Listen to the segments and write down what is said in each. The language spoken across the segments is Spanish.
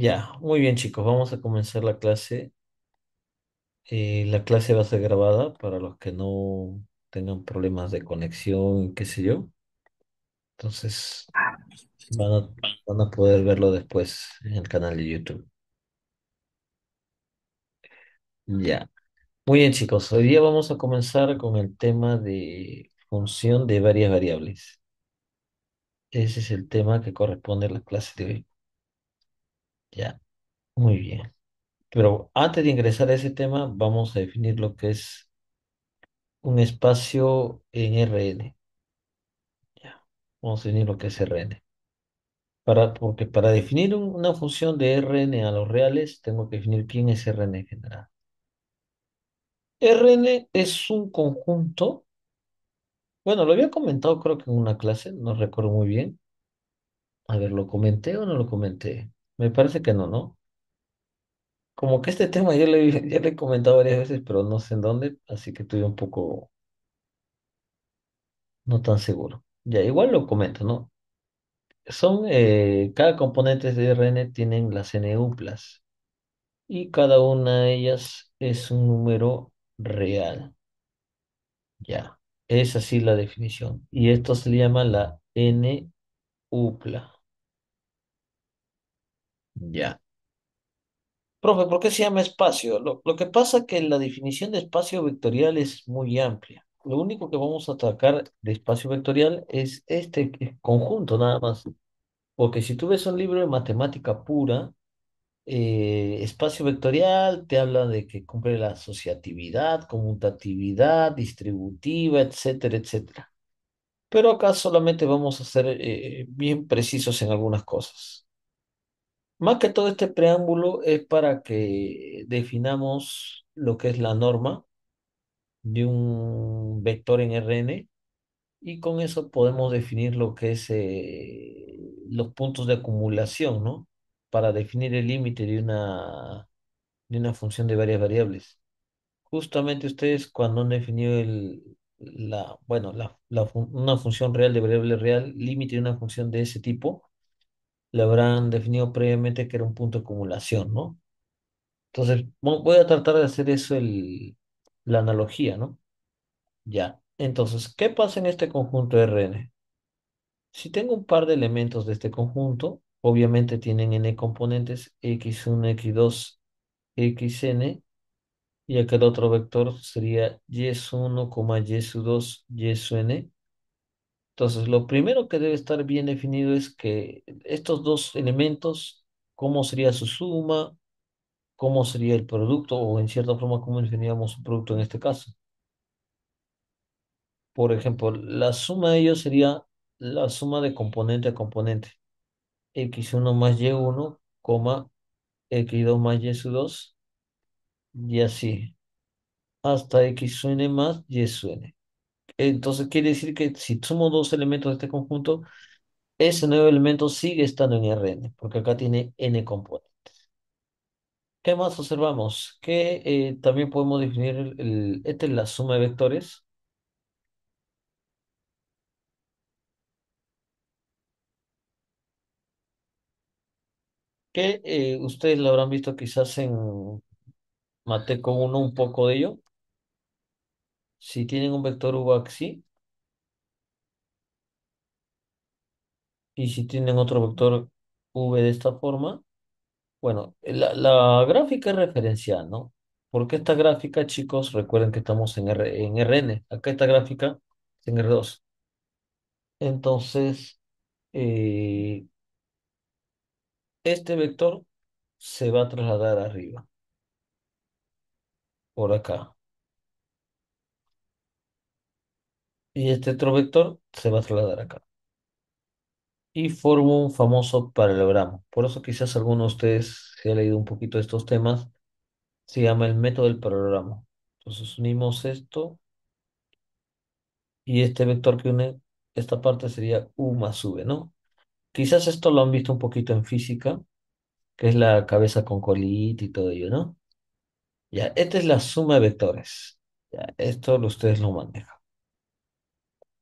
Ya, muy bien chicos, vamos a comenzar la clase. Eh, la clase va a ser grabada para los que no tengan problemas de conexión, qué sé yo. Entonces van a, van a poder verlo después en el canal de YouTube. Ya. Muy bien chicos, hoy día vamos a comenzar con el tema de función de varias variables. Ese es el tema que corresponde a la clase de hoy. Ya, muy bien. Pero antes de ingresar a ese tema, vamos a definir lo que es un espacio en RN. Ya, vamos a definir lo que es RN. Para, porque para definir una función de Rn a los reales, tengo que definir quién es Rn en general. Rn es un conjunto, bueno, lo había comentado creo que en una clase, no recuerdo muy bien. A ver, ¿lo comenté o no lo comenté? Me parece que no, ¿no? Como que este tema ya le, he- comentado varias veces, pero no sé en dónde, así que estoy un poco no tan seguro. Ya, igual lo comento, ¿no? Son, eh, cada componente de RN tienen las n-uplas. y cada una de ellas es un número real. Ya, es así la definición. Y esto se le llama la N-upla. Ya. Profe, ¿por qué se llama espacio? Lo, que pasa es que la definición de espacio vectorial es muy amplia. Lo único que vamos a atacar de espacio vectorial es este conjunto nada más. Porque si tú ves un libro de matemática pura, eh, espacio vectorial te habla de que cumple la asociatividad, conmutatividad, distributiva, etcétera, etcétera. Pero acá solamente vamos a ser eh, bien precisos en algunas cosas. Más que todo este preámbulo es para que definamos lo que es la norma de un vector en Rn y con eso podemos definir lo que es eh, los puntos de acumulación, ¿no? Para definir el límite de una, de una función de varias variables. Justamente ustedes cuando han definido el, la, bueno, la, una función real de variable real, límite de una función de ese tipo, le habrán definido previamente que era un punto de acumulación, ¿no? Entonces, voy a tratar de hacer eso el, la analogía, ¿no? Ya. Entonces, ¿qué pasa en este conjunto Rn? Si tengo un par de elementos de este conjunto, obviamente tienen n componentes, x1, x2, xn, y aquel otro vector sería y1, y2, n. Entonces, lo primero que debe estar bien definido es que estos dos elementos, cómo sería su suma, cómo sería el producto, o en cierta forma, cómo definiríamos un producto en este caso. Por ejemplo, la suma de ellos sería la suma de componente a componente. x1 más y1, x2 más y2, y así, hasta xn suene más y suene. Entonces quiere decir que si sumo dos elementos de este conjunto, ese nuevo elemento sigue estando en Rn, porque acá tiene n componentes. ¿Qué más observamos? Que eh, también podemos definir, el, esta es la suma de vectores. Que eh, ustedes lo habrán visto quizás en Mateco 1 un poco de ello. Si tienen un vector u axi y si tienen otro vector v de esta forma, bueno, la, gráfica es referencial, ¿no? Porque esta gráfica, chicos, recuerden que estamos en, R, en Rn. Acá esta gráfica es en R2. Entonces, eh, este vector se va a trasladar arriba. Por acá. y este otro vector se va a trasladar acá. Y forma un famoso paralelogramo. Por eso quizás alguno de ustedes, se ha leído un poquito de estos temas, se llama el método del paralelogramo. Entonces unimos esto y este vector que une esta parte sería U más V, ¿no? Quizás esto lo han visto un poquito en física, que es la cabeza con colita y todo ello, ¿no? Ya, esta es la suma de vectores. Ya, esto ustedes lo manejan.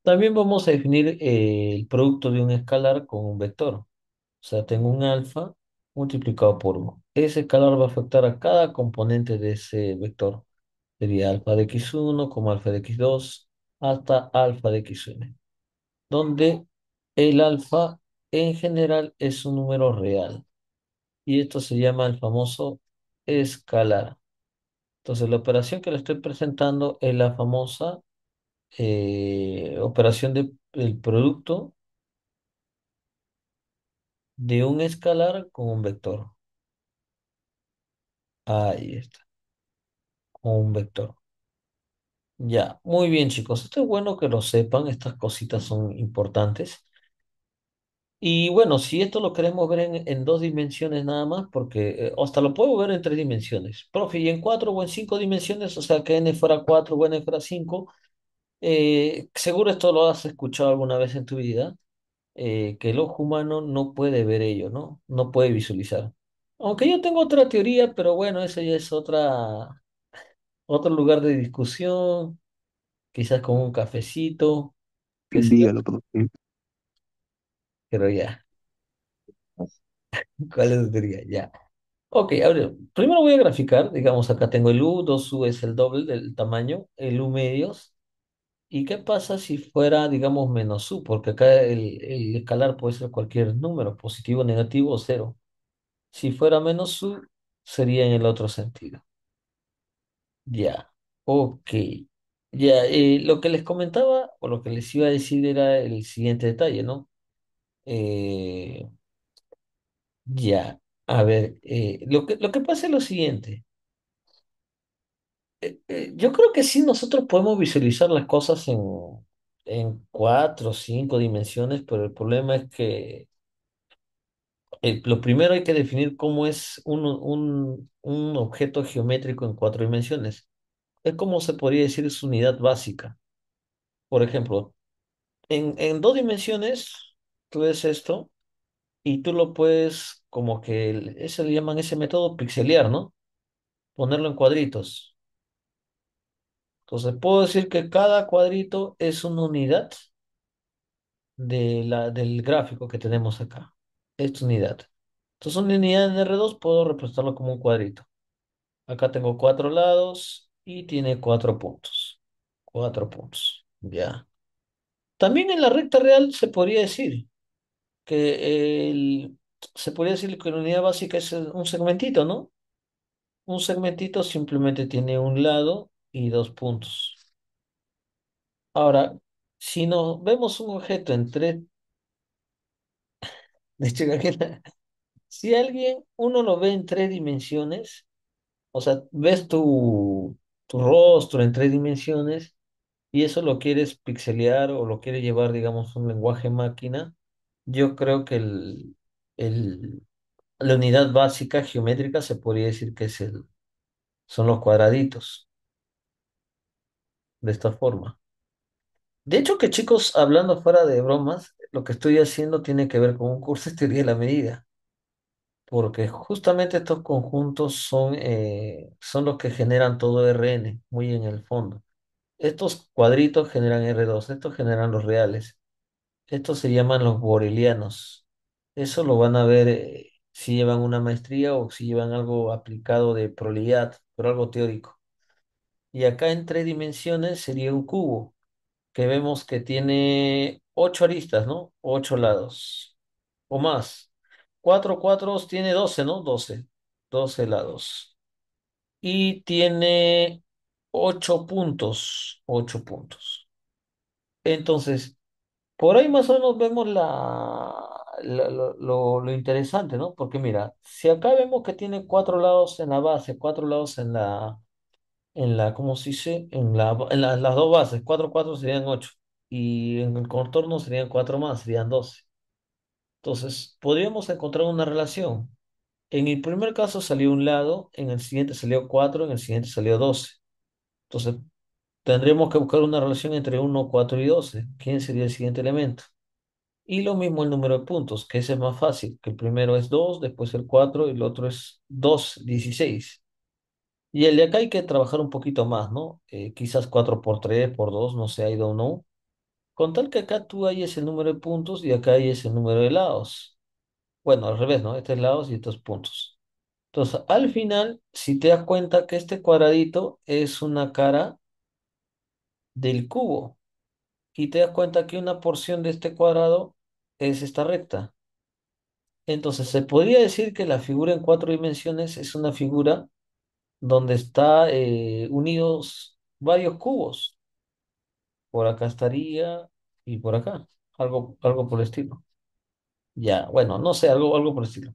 También vamos a definir eh, el producto de un escalar con un vector. O sea, tengo un alfa multiplicado por 1. Ese escalar va a afectar a cada componente de ese vector. Sería alfa de x1, como alfa de x2, hasta alfa de xn. Donde el alfa en general es un número real. Y esto se llama el famoso escalar. Entonces, la operación que le estoy presentando es la famosa eh, operación de- del producto de un escalar con un vector. Ahí está, con un vector. Ya, muy bien chicos, esto es bueno que lo sepan, estas cositas son importantes. Y bueno, si esto lo queremos ver en, dos dimensiones nada más, porque eh, hasta lo puedo ver en tres dimensiones. Profe, y en cuatro o en cinco dimensiones, o sea que n fuera cuatro o n fuera cinco, eh, seguro esto lo has escuchado alguna vez en tu vida, eh, que el ojo humano no puede ver ello, ¿no? No puede visualizar. Aunque yo tengo otra teoría, pero bueno, ese ya es otra, otro lugar de discusión, quizás con un cafecito, Que sí, yo, pero ya. ¿Cuál es tu teoría? Ya. Ok, ahora, primero voy a graficar, digamos, acá tengo el U, 2U es el doble del tamaño, el U medios, ¿Y qué pasa si fuera, digamos, menos u? Porque acá el, escalar puede ser cualquier número, positivo, negativo o cero. Si fuera menos u, sería en el otro sentido. Ya, ok. Ya, eh, lo que les comentaba o lo que les iba a decir era el siguiente detalle, ¿no? Eh, ya, a ver, eh, lo que, lo que pasa es lo siguiente. Eh, eh, yo creo que sí, nosotros podemos visualizar las cosas en, en cuatro o cinco dimensiones, pero el problema es que eh, lo primero hay que definir cómo es un, un, un objeto geométrico en cuatro dimensiones. Es como se podría decir su unidad básica. Por ejemplo, en, en dos dimensiones, tú ves esto y tú lo puedes, como que, se le llaman ese método pixelear, ¿no? Ponerlo en cuadritos. Entonces puedo decir que cada cuadrito es una unidad de la, del gráfico que tenemos acá. Esta unidad. Entonces una unidad en R2 puedo representarlo como un cuadrito. Acá tengo cuatro lados y tiene cuatro puntos. Cuatro puntos. Ya. También en la recta real se podría decir que el, se podría decir que la unidad básica es un segmentito, ¿no? Un segmentito simplemente tiene un lado y dos puntos. Ahora, si nos vemos un objeto en tres, de hecho, si alguien, uno lo ve en tres dimensiones, o sea, ves tu, tu rostro en tres dimensiones y eso lo quieres pixelear o lo quieres llevar, digamos, un lenguaje máquina, yo creo que el, el, la unidad básica geométrica se podría decir que es el, son los cuadraditos de esta forma. De hecho, que chicos, hablando fuera de bromas, lo que estoy haciendo tiene que ver con un curso de teoría de la medida, porque justamente estos conjuntos son, eh, son los que generan todo Rn, muy en el fondo. Estos cuadritos generan R2, estos generan los reales. Estos se llaman los borelianos. Eso lo van a ver eh, si llevan una maestría o si llevan algo aplicado de probabilidad, pero algo teórico. Y acá en tres dimensiones sería un cubo, que vemos que tiene ocho aristas, ¿no? Ocho lados o más. Cuatro cuatros tiene doce, ¿no? Doce. Doce lados. Y tiene ocho puntos. Ocho puntos. Entonces, por ahí más o menos vemos lo, lo, interesante, ¿no? Porque mira, si acá vemos que tiene cuatro lados en la base, cuatro lados en la, en la, ¿cómo se dice? En, las dos bases, 4, 4 serían 8. Y en el contorno serían 4 más, serían 12. Entonces, podríamos encontrar una relación. En el primer caso salió un lado, en el siguiente salió 4, en el siguiente salió 12. Entonces, tendríamos que buscar una relación entre 1, 4 y 12. ¿Quién sería el siguiente elemento? Y lo mismo el número de puntos, que ese es más fácil, que el primero es 2, después el 4 y el otro es 2, 16. Y el de acá hay que trabajar un poquito más, ¿no? Eh, quizás 4 por 3, por 2, no sé, I don't know. Con tal que acá tú hay ese número de puntos y acá hay el número de lados. Bueno, al revés, ¿no? Estos lados y estos puntos. Entonces, al final, si te das cuenta que este cuadradito es una cara del cubo. Y te das cuenta que una porción de este cuadrado es esta recta. Entonces, se podría decir que la figura en cuatro dimensiones es una figura donde está eh, unidos varios cubos. Por acá estaría y por acá, algo, algo por el estilo. Ya, bueno, no sé, algo, algo por el estilo.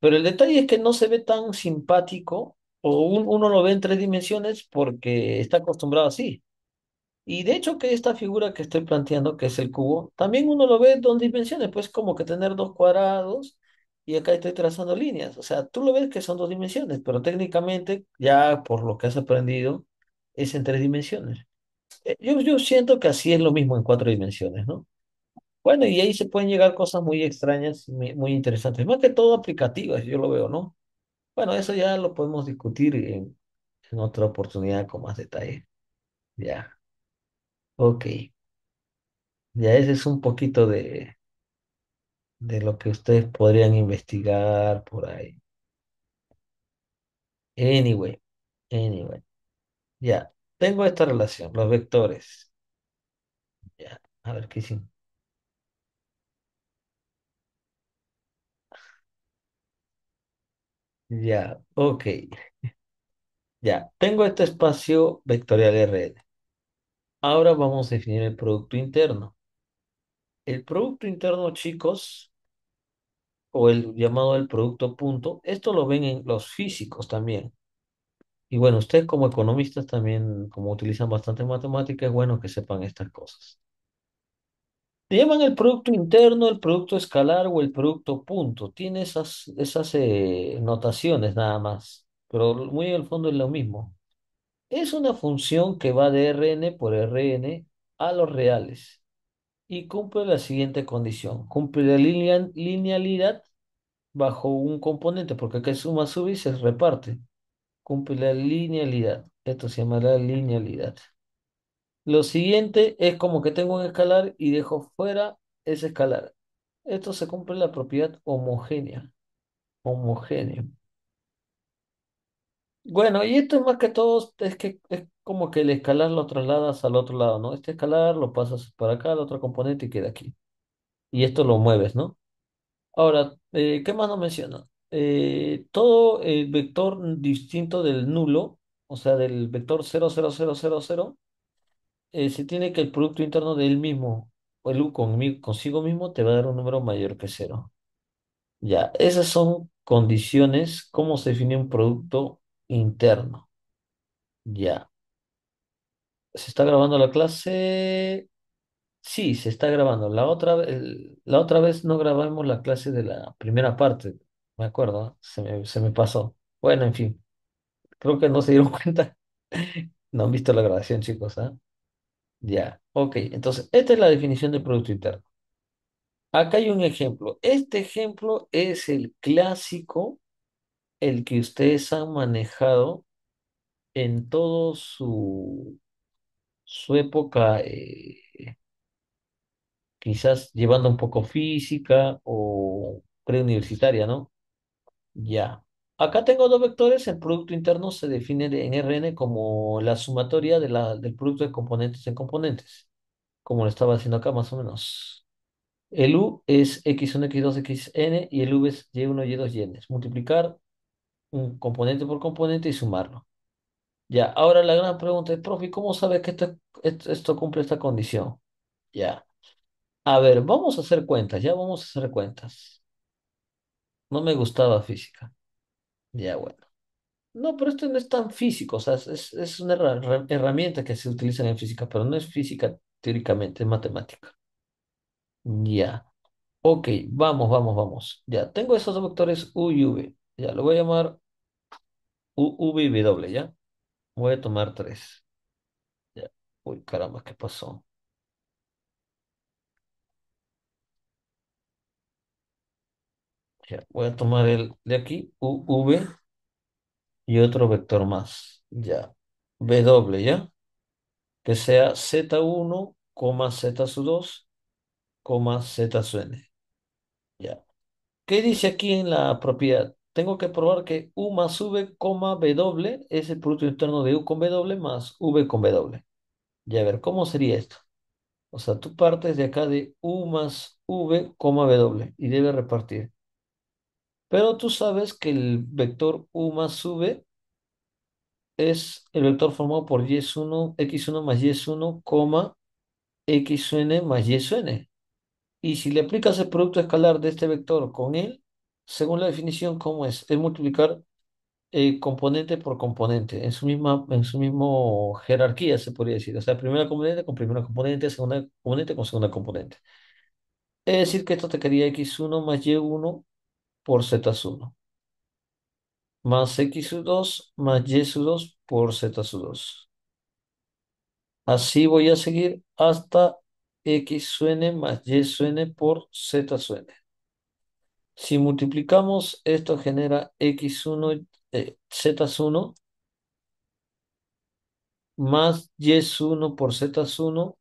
Pero el detalle es que no se ve tan simpático o un, uno lo ve en tres dimensiones porque está acostumbrado así. Y de hecho que esta figura que estoy planteando, que es el cubo, también uno lo ve en dos dimensiones, pues como que tener dos cuadrados y acá estoy trazando líneas. O sea, tú lo ves que son dos dimensiones, pero técnicamente, ya por lo que has aprendido, es en tres dimensiones. Eh, yo, yo siento que así es lo mismo en cuatro dimensiones, ¿no? Bueno, y ahí se pueden llegar cosas muy extrañas, muy interesantes, más que todo aplicativas, yo lo veo, ¿no? Bueno, eso ya lo podemos discutir en, en otra oportunidad con más detalle. Ya. Ok. Ya ese es un poquito de, de lo que ustedes podrían investigar por ahí. Anyway, anyway. Ya, tengo esta relación, los vectores. Ya, a ver qué hicimos. Ya, ok. Ya, tengo este espacio vectorial red. Ahora vamos a definir el producto interno. El producto interno, chicos, o el llamado el producto punto, esto lo ven en los físicos también. Y bueno, ustedes como economistas también, como utilizan bastante matemática, es bueno que sepan estas cosas. Se llaman el producto interno, el producto escalar o el producto punto. Tiene esas, esas eh, notaciones nada más, pero muy al fondo es lo mismo. Es una función que va de Rn por Rn a los reales y cumple la siguiente condición. Cumple la linealidad bajo un componente, porque acá suma, sube y se reparte. Cumple la linealidad. Esto se llamará linealidad. Lo siguiente es como que tengo un escalar y dejo fuera ese escalar. Esto se cumple la propiedad homogénea. Homogénea. Bueno, y esto es más que todo, es que como que el escalar lo trasladas al otro lado, ¿no? Este escalar lo pasas para acá, al otro componente y queda aquí. Y esto lo mueves, ¿no? Ahora, eh, ¿qué más nos menciona? Eh, todo el vector distinto del nulo, o sea, del vector 0, 0, 0, 0, 0, se tiene que el producto interno del mismo, el u con, consigo mismo, te va a dar un número mayor que 0. Ya, esas son condiciones, cómo se define un producto interno. Ya. ¿Se está grabando la clase? Sí, se está grabando. La otra, la otra vez no grabamos la clase de la primera parte, me acuerdo, ¿eh? Se me, se me pasó. Bueno, en fin, creo que no se dieron cuenta. No han visto la grabación, chicos, ¿ah? Ya, ok. Entonces, esta es la definición de producto interno. Acá hay un ejemplo. Este ejemplo es el clásico, el que ustedes han manejado en todo su su época, eh, quizás llevando un poco física o preuniversitaria, ¿no? Ya. Acá tengo dos vectores. El producto interno se define en Rn como la sumatoria de la, del producto de componentes en componentes, como lo estaba haciendo acá más o menos. El U es X1, X2, Xn y el V es Y1, Y2, Yn. Multiplicar un componente por componente y sumarlo. Ya, ahora la gran pregunta es, profe, ¿cómo sabe que esto, cumple esta condición? Ya. A ver, vamos a hacer cuentas, ya vamos a hacer cuentas. No me gustaba física. Ya, bueno. No, pero esto no es tan físico, o sea, es, una herramienta que se utiliza en física, pero no es física teóricamente, es matemática. Ya. Ok, vamos, vamos, vamos. Ya, tengo esos dos vectores U y V. Ya, lo voy a llamar U, V W, ¿ya? Voy a tomar tres. Uy, caramba, ¿qué pasó? Ya, voy a tomar el de aquí, UV, y otro vector más. Ya. W, ¿ya? Que sea Z1, Z2, Z Ya. ¿Qué dice aquí en la propiedad? tengo que probar que U más V, W es el producto interno de U con W más V con W. Y a ver, ¿cómo sería esto? O sea, tú partes de acá de U más V, W y debe repartir. Pero tú sabes que el vector U más V es el vector formado por Y1, X1 más Y1, XN más YN. Y si le aplicas el producto escalar de este vector con él, según la definición, ¿cómo es? Es multiplicar eh, componente por componente, en su misma, en su mismo jerarquía, se podría decir. O sea, primera componente con primera componente, segunda componente con segunda componente. Es decir, que esto te quería x1 más y1 por z1. Más x2 más y2 por z2. Así voy a seguir hasta x suene más y suene por z suene. Si multiplicamos, esto genera x1, eh, z1 más y1 por z1.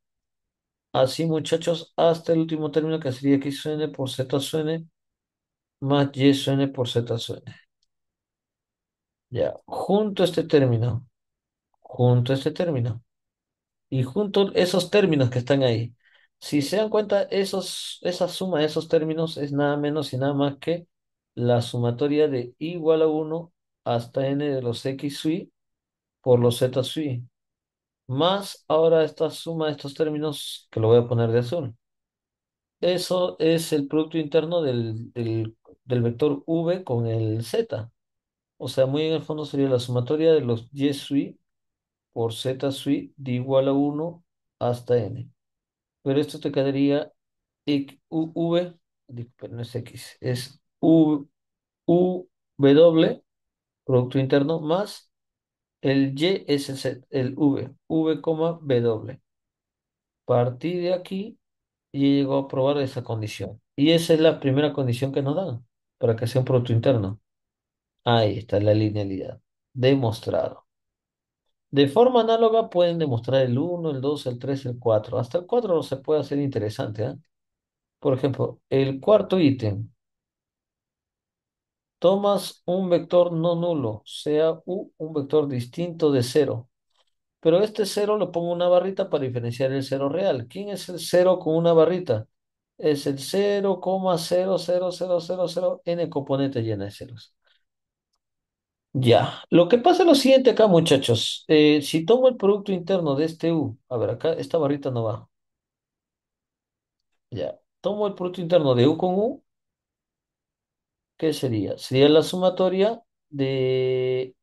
Así, muchachos, hasta el último término que sería xn por zn más yn por zn. Ya, junto a este término, junto a este término, y junto a esos términos que están ahí, si se dan cuenta, esos, esa suma de esos términos es nada menos y nada más que la sumatoria de i igual a 1 hasta n de los x sui por los z sui. Más ahora esta suma de estos términos que lo voy a poner de azul. Eso es el producto interno del, del vector v con el z. O sea, muy en el fondo sería la sumatoria de los y sui por z sui de igual a 1 hasta n pero esto te quedaría V, no es X, es U, W, Producto Interno, más el Y es el, V, V, W. Partí de aquí y llegó a probar esa condición. Y esa es la primera condición que nos dan para que sea un Producto Interno. Ahí está la linealidad, demostrado. De forma análoga pueden demostrar el 1, el 2, el 3, el 4. Hasta el 4 se puede hacer interesante. ¿ah? Por ejemplo, el cuarto ítem. Tomas un vector no nulo, sea un vector distinto de 0. Pero este 0 lo pongo una barrita para diferenciar el 0 real. ¿Quién es el 0 con una barrita? Es el 0,00000n componente llena de ceros. Ya, lo que pasa es lo siguiente acá, muchachos. Eh, si tomo el producto interno de este U, a ver, acá esta barrita no va. Ya, tomo el producto interno de U con U, ¿qué sería? Sería la sumatoria de...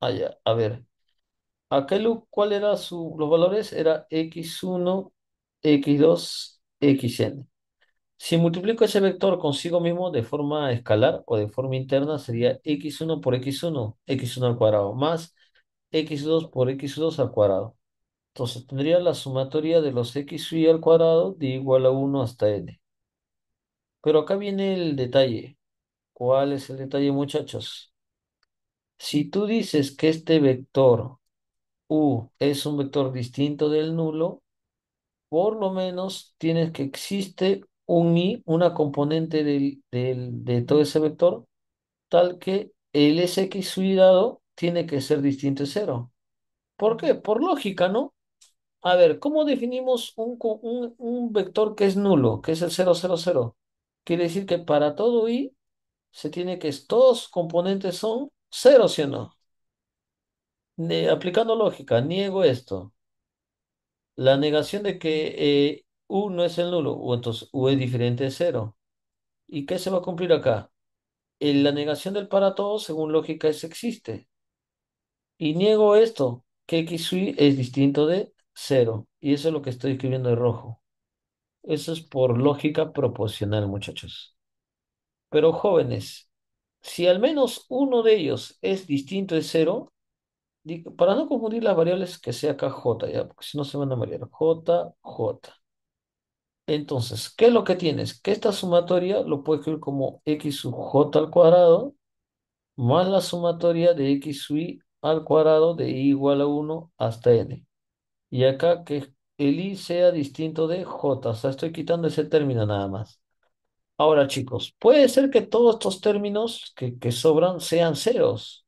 Ah, ya, a ver. aquel el U, ¿cuál era su, los valores? Era X1, X2, Xn. Si multiplico ese vector consigo mismo de forma escalar o de forma interna, sería x1 por x1, x1 al cuadrado, más x2 por x2 al cuadrado. Entonces tendría la sumatoria de los x y al cuadrado de igual a 1 hasta n. Pero acá viene el detalle. ¿Cuál es el detalle, muchachos? Si tú dices que este vector u es un vector distinto del nulo, por lo menos tienes que existe un i, una componente de todo ese vector, tal que el sx dado tiene que ser distinto de cero. ¿Por qué? Por lógica, ¿no? A ver, ¿cómo definimos un, vector que es nulo, que es el 0, 0, 0? Quiere decir que para todo i se tiene que todos componentes son cero, ¿sí o no? aplicando lógica, niego esto. La negación de que eh, U no es el nulo, o entonces U es diferente de cero. ¿Y qué se va a cumplir acá? Eh, la negación del para todo, según lógica, es existe. Y niego esto, que Y es distinto de cero. Y eso es lo que estoy escribiendo de rojo. Eso es por lógica proporcional, muchachos. Pero jóvenes, si al menos uno de ellos es distinto de cero, para no confundir las variables, que sea acá J, ya, porque si no se van a variar. J, J. Entonces, ¿qué es lo que tienes? Que esta sumatoria lo puedes escribir como x sub j al cuadrado más la sumatoria de x sub i al cuadrado de i igual a 1 hasta n. Y acá que el i sea distinto de j. O sea, estoy quitando ese término nada más. Ahora, chicos, puede ser que todos estos términos que, que sobran sean ceros.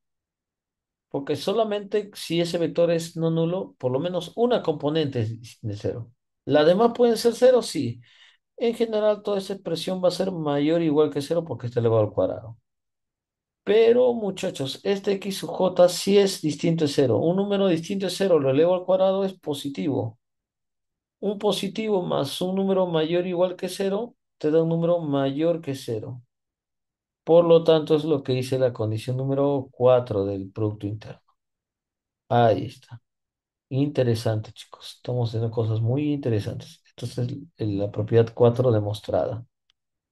Porque solamente si ese vector es no nulo, por lo menos una componente es de cero. ¿Las demás pueden ser cero? Sí. En general, toda esa expresión va a ser mayor o igual que cero porque está elevado al cuadrado. Pero, muchachos, este x sub j sí es distinto de cero. Un número distinto de cero lo elevo al cuadrado es positivo. Un positivo más un número mayor o igual que cero te da un número mayor que cero. Por lo tanto, es lo que dice la condición número 4 del Producto Interno. Ahí está. Interesante, chicos. Estamos haciendo cosas muy interesantes. Entonces, la propiedad 4 demostrada.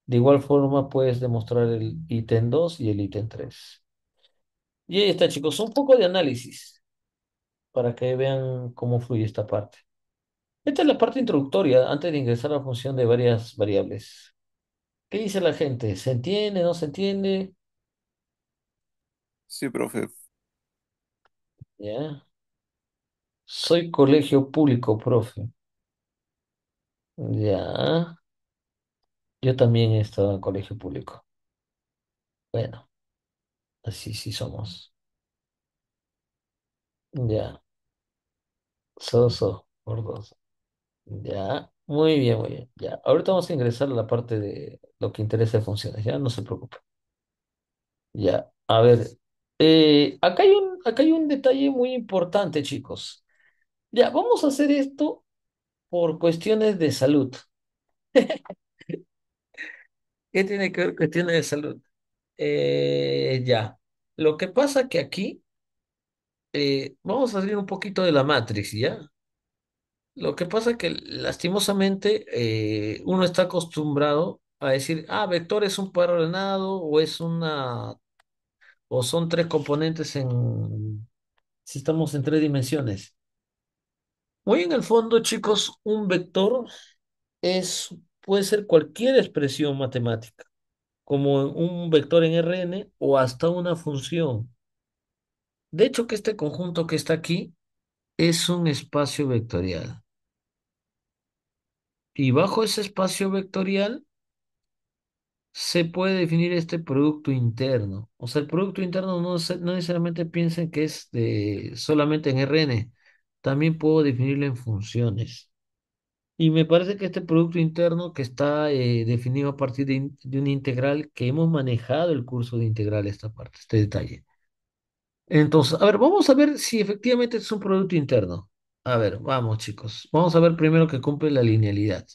De igual forma, puedes demostrar el ítem 2 y el ítem 3. Y ahí está, chicos. Un poco de análisis para que vean cómo fluye esta parte. Esta es la parte introductoria antes de ingresar a la función de varias variables. ¿Qué dice la gente? ¿Se entiende? ¿No se entiende? Sí, profe. Ya. Soy colegio público, profe. Ya. Yo también he estado en colegio público. Bueno, así sí somos. Ya. Soso, por dos. Ya. Muy bien, muy bien. Ya. Ahorita vamos a ingresar a la parte de lo que interesa de funciones. Ya, no se preocupe. Ya. A ver. Eh, acá hay un, acá hay un detalle muy importante, chicos. Ya, vamos a hacer esto por cuestiones de salud. ¿Qué tiene que ver cuestiones de salud? Eh, ya. Lo que pasa que aquí eh, vamos a salir un poquito de la matriz, ¿ya? Lo que pasa que lastimosamente eh, uno está acostumbrado a decir, ah, vector es un par ordenado o es una o son tres componentes en si estamos en tres dimensiones. Muy en el fondo, chicos, un vector es, puede ser cualquier expresión matemática, como un vector en Rn o hasta una función. De hecho, que este conjunto que está aquí es un espacio vectorial. Y bajo ese espacio vectorial se puede definir este producto interno. O sea, el producto interno no, no necesariamente piensen que es de, solamente en Rn, también puedo definirlo en funciones. Y me parece que este producto interno que está eh, definido a partir de, de, una integral que hemos manejado el curso de integral, esta parte, este detalle. Entonces, a ver, vamos a ver si efectivamente es un producto interno. A ver, vamos chicos. Vamos a ver primero que cumple la linealidad.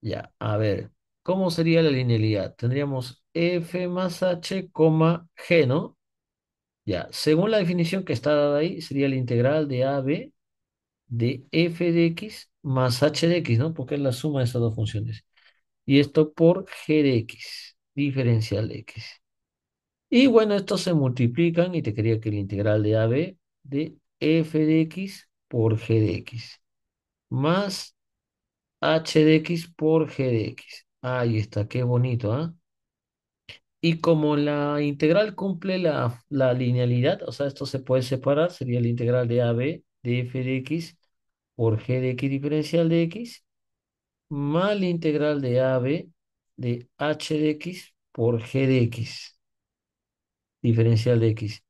Ya, a ver, ¿cómo sería la linealidad? Tendríamos f más h, g, ¿no? Ya, según la definición que está dada ahí, sería la integral de AB de f de x más h de x, ¿no? Porque es la suma de esas dos funciones. Y esto por g de x, diferencial de x. Y bueno, estos se multiplican y te quería que la integral de AB de f de x por g de x más h de x por g de x. Ahí está, qué bonito, ¿ah? Y como la integral cumple la, la, linealidad, o sea, esto se puede separar, sería la integral de AB de f de x por g de x diferencial de x, más la integral de AB de h de x por g de x diferencial de x.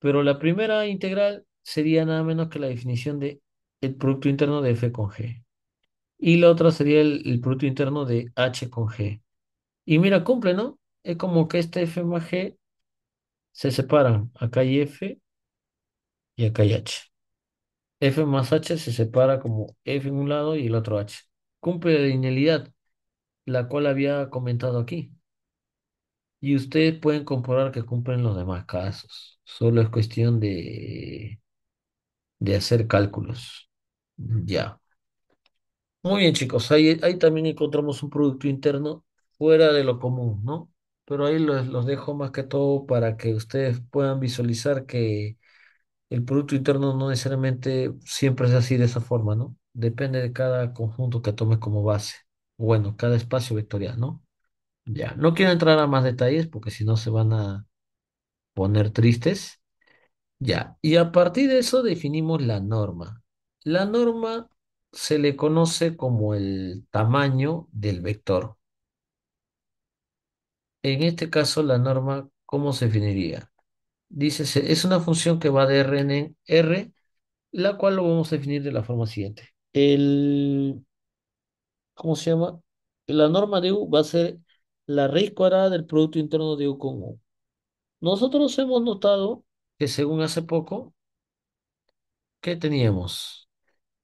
Pero la primera integral sería nada menos que la definición de el producto interno de f con g. Y la otra sería el producto interno de h con g. Y mira, cumple, ¿no? es como que este F más G se separan. Acá hay F y acá hay H. F más H se separa como F en un lado y el otro H. Cumple la linealidad, la cual había comentado aquí. Y ustedes pueden comprobar que cumplen los demás casos. Solo es cuestión de, de hacer cálculos. Ya. Muy bien, chicos. ahí también encontramos un producto interno fuera de lo común, ¿no? pero ahí los, dejo más que todo para que ustedes puedan visualizar que el Producto Interno no necesariamente siempre es así de esa forma, ¿no? Depende de cada conjunto que tome como base. Bueno, cada espacio vectorial, ¿no? Ya, no quiero entrar a más detalles porque si no se van a poner tristes. Ya, y a partir de eso definimos la norma. La norma se le conoce como el tamaño del vector. En este caso, la norma, ¿cómo se definiría? Dice, es una función que va de Rn en R, la cual lo vamos a definir de la forma siguiente. ¿cómo se llama? La norma de U va a ser la raíz cuadrada del producto interno de U con U. Nosotros hemos notado que según hace poco, ¿qué teníamos?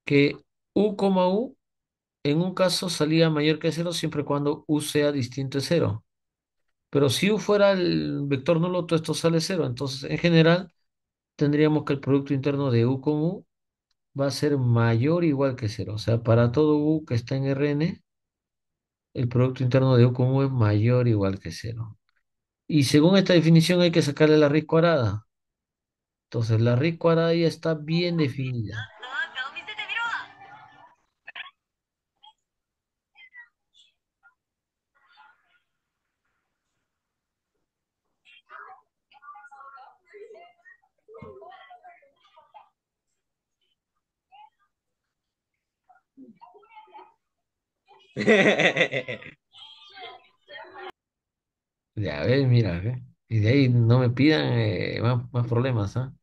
Que U, U en un caso salía mayor que cero siempre cuando U sea distinto de 0. Pero si u fuera el vector nulo, todo esto sale cero. Entonces, en general, tendríamos que el producto interno de u con u va a ser mayor o igual que cero. O sea, para todo u que está en Rn, el producto interno de u con u es mayor o igual que cero. Y según esta definición hay que sacarle la raíz cuadrada. Entonces, la raíz cuadrada ya está bien definida. Ya ves, mira, Y de ahí no me pidan eh, más, problemas, ¿ah?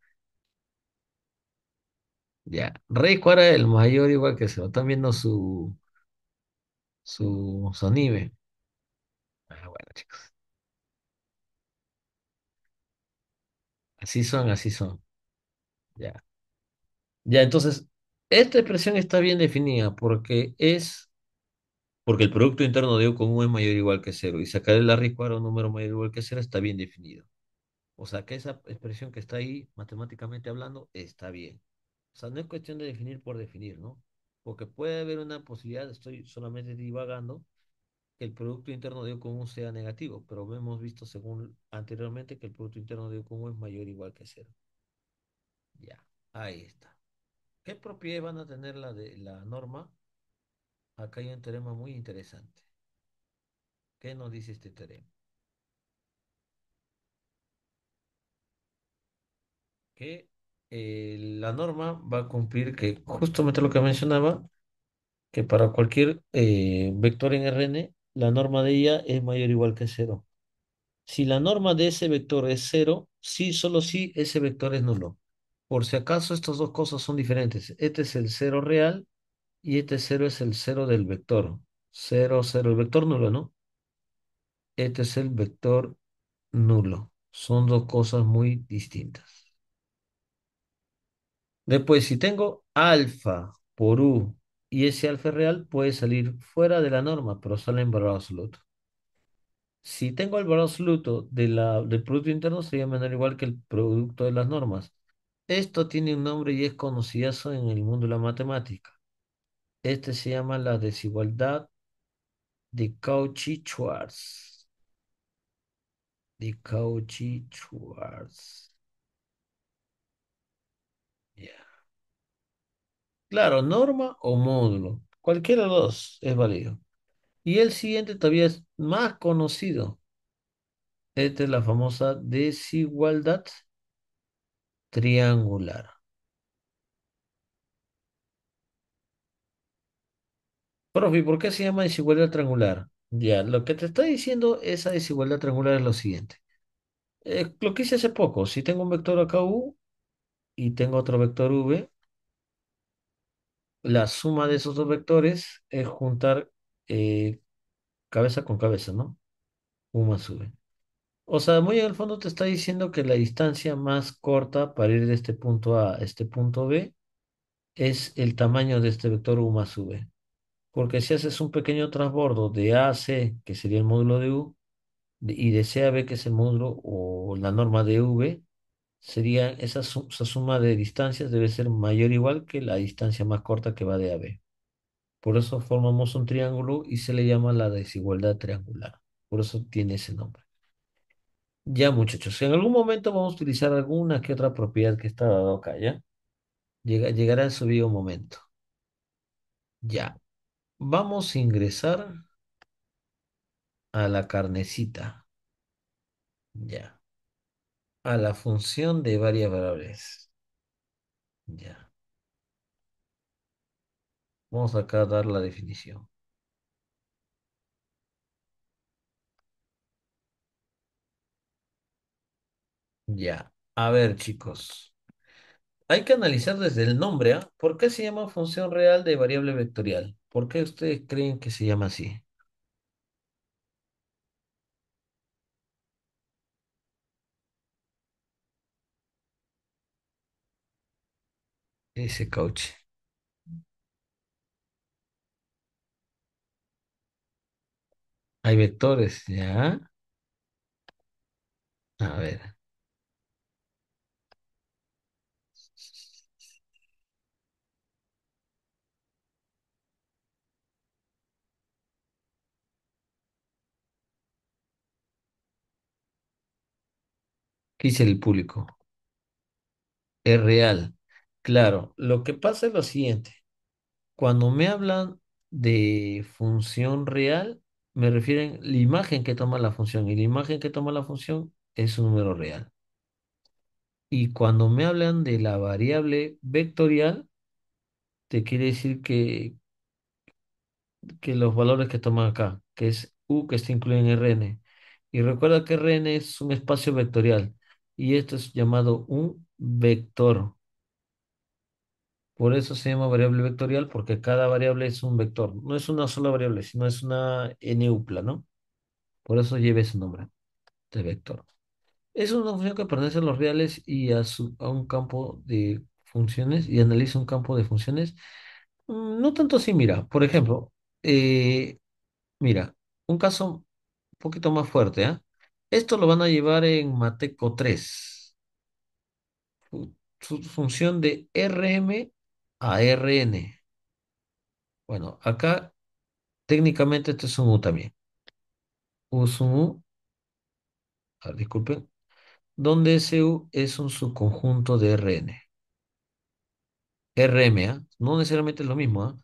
Ya. Rey Cuadra El Mayor, igual que se va están viendo su, su, su Ah, bueno, chicos. Así son, así son. Ya. Ya, entonces, esta expresión está bien definida porque es porque el Producto Interno de U con es mayor o igual que cero, y sacar el raíz cuadrada un número mayor o igual que cero está bien definido. O sea, que esa expresión que está ahí, matemáticamente hablando, está bien. O sea, no es cuestión de definir por definir, ¿no? Porque puede haber una posibilidad, estoy solamente divagando, que el Producto Interno de U con sea negativo, pero hemos visto según anteriormente que el Producto Interno de U con es mayor o igual que cero. Ya, ahí está. ¿Qué propiedad van a tener la, de, la norma? Acá hay un teorema muy interesante. ¿Qué nos dice este teorema? Que eh, la norma va a cumplir que justamente lo que mencionaba, que para cualquier eh, vector en Rn, la norma de ella es mayor o igual que cero. Si la norma de ese vector es cero, sí, solo si ese vector es nulo. Por si acaso estas dos cosas son diferentes. Este es el cero real y este cero es el cero del vector. 0, 0. El vector nulo, ¿no? Este es el vector nulo. Son dos cosas muy distintas. Después, si tengo alfa por u y ese alfa es real, puede salir fuera de la norma, pero sale en valor absoluto. Si tengo el valor absoluto de la, del producto interno, sería menor igual que el producto de las normas. Esto tiene un nombre y es conocido en el mundo de la matemática. Este se llama la desigualdad de Cauchy-Schwarz. De Cauchy-Schwarz. Claro, norma o módulo. Cualquiera de los dos es válido. Y el siguiente todavía es más conocido. Esta es la famosa desigualdad triangular. Profi, ¿por qué se llama desigualdad triangular? Ya, lo que te está diciendo esa desigualdad triangular es lo siguiente. Eh, lo que hice hace poco, si tengo un vector acá u y tengo otro vector v, la suma de esos dos vectores es juntar eh, cabeza con cabeza, ¿no? U más v. O sea, muy en el fondo te está diciendo que la distancia más corta para ir de este punto A a este punto B es el tamaño de este vector U más V. Porque si haces un pequeño transbordo de A C, que sería el módulo de U, y de C a B, que es el módulo o la norma de V, sería esa, suma de distancias debe ser mayor o igual que la distancia más corta que va de A B. Por eso formamos un triángulo y se le llama la desigualdad triangular. Por eso tiene ese nombre. Ya muchachos, en algún momento vamos a utilizar alguna que otra propiedad que está dado acá, ¿ya? llegará su subido momento. Ya. Vamos a ingresar a la carnecita. Ya. A la función de varias variables. Ya. Vamos acá a dar la definición. Ya. A ver, chicos. Hay que analizar desde el nombre, a ¿ah? ¿Por qué se llama función real de variable vectorial? ¿Por qué ustedes creen que se llama así? Ese coach. Hay vectores, ¿ya? A ver. ¿Qué dice el público? Es real. Claro, lo que pasa es lo siguiente. Cuando me hablan de función real, me refieren la imagen que toma la función y la imagen que toma la función es un número real. Y cuando me hablan de la variable vectorial, te quiere decir que, que los valores que toman acá, que es U que está incluido en Rn. Y recuerda que Rn es un espacio vectorial y esto es llamado un vector. Por eso se llama variable vectorial, porque cada variable es un vector. No es una sola variable, sino es una nupla ¿no? Por eso lleva ese nombre de vector. Es una función que pertenece a los reales y a, un campo de funciones y analiza un campo de funciones. Mm, no tanto así, mira. Por ejemplo, eh, mira, un caso un poquito más fuerte, ¿eh? Esto lo van a llevar en Mateco 3. Su, función de RM a RN. Bueno, acá técnicamente este es un U también. U es un U. disculpen. Donde ese U es un subconjunto de RN. RM, ¿ah? no necesariamente es lo mismo. ¿ah?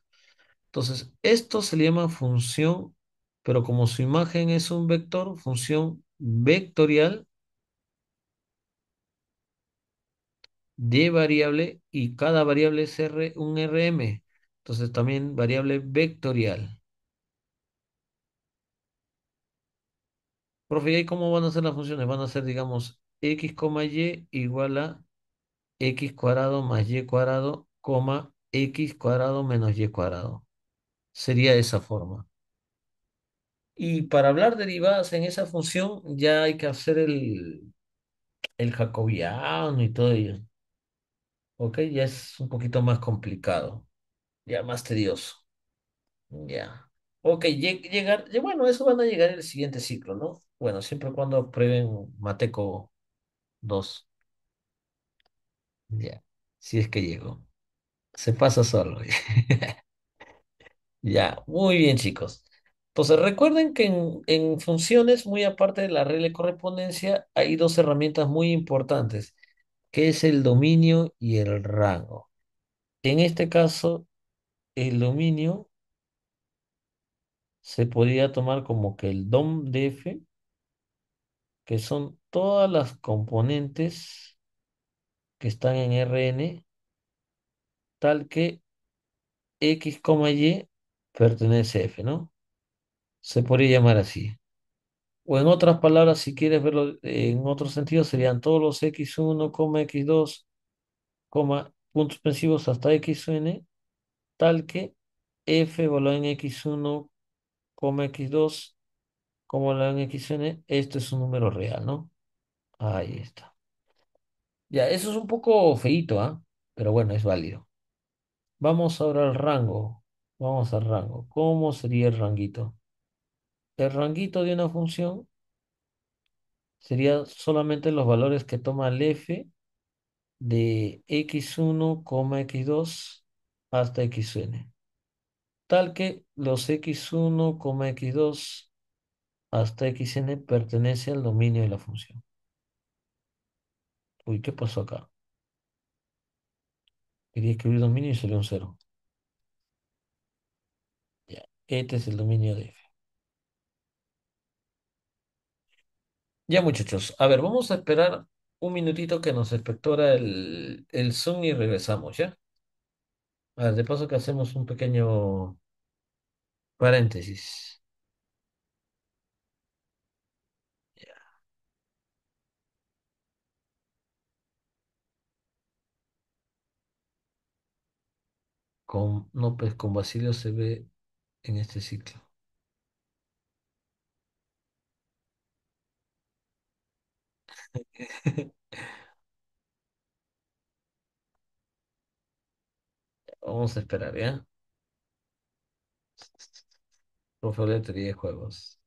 Entonces, esto se le llama función, pero como su imagen es un vector, función vectorial de variable y cada variable es un RM. Entonces también variable vectorial. Profe, ¿y cómo van a ser las funciones? Van a ser, digamos, x, y igual a x cuadrado más y cuadrado, coma x cuadrado menos y cuadrado. Sería esa forma. Y para hablar derivadas en esa función ya hay que hacer el, el jacobiano y todo ello. ¿Ok? Ya es un poquito más complicado, ya más tedioso. Ya. Ok, llegar, bueno, eso van a llegar en el siguiente ciclo, ¿no? Bueno, siempre cuando prueben Mateco 2. Ya, si es que llegó. Se pasa solo. ya, muy bien, chicos. Entonces, recuerden que en, funciones, muy aparte de la regla de correspondencia, hay dos herramientas muy importantes, que es el dominio y el rango. En este caso, el dominio se podría tomar como que el DOM-DF, que son todas las componentes que están en Rn, tal que X, Y pertenece a F, ¿no? se podría llamar así. O en otras palabras, si quieres verlo eh, en otro sentido, serían todos los x1, x2, puntos pensivos hasta xn, tal que f voló en x1, x2, como la en xn, esto es un número real, ¿no? Ahí está. Ya, eso es un poco feito, ¿ah? Pero bueno, es válido. Vamos ahora al rango. Vamos al rango. ¿Cómo sería el ranguito? el ranguito de una función sería solamente los valores que toma el f de x1, x2 hasta xn. Tal que los x1, x2 hasta xn pertenece al dominio de la función. Uy, ¿qué pasó acá? Quería escribir dominio y salió un cero. Ya, este es el dominio de f. Ya, muchachos. A ver, vamos a esperar un minutito que nos espectora el, Zoom y regresamos, ¿ya? A ver, de paso que hacemos un pequeño paréntesis. Con, no, pues con Basilio se ve en este ciclo. Vamos a esperar, ¿ya? Profesor de teoría de juegos.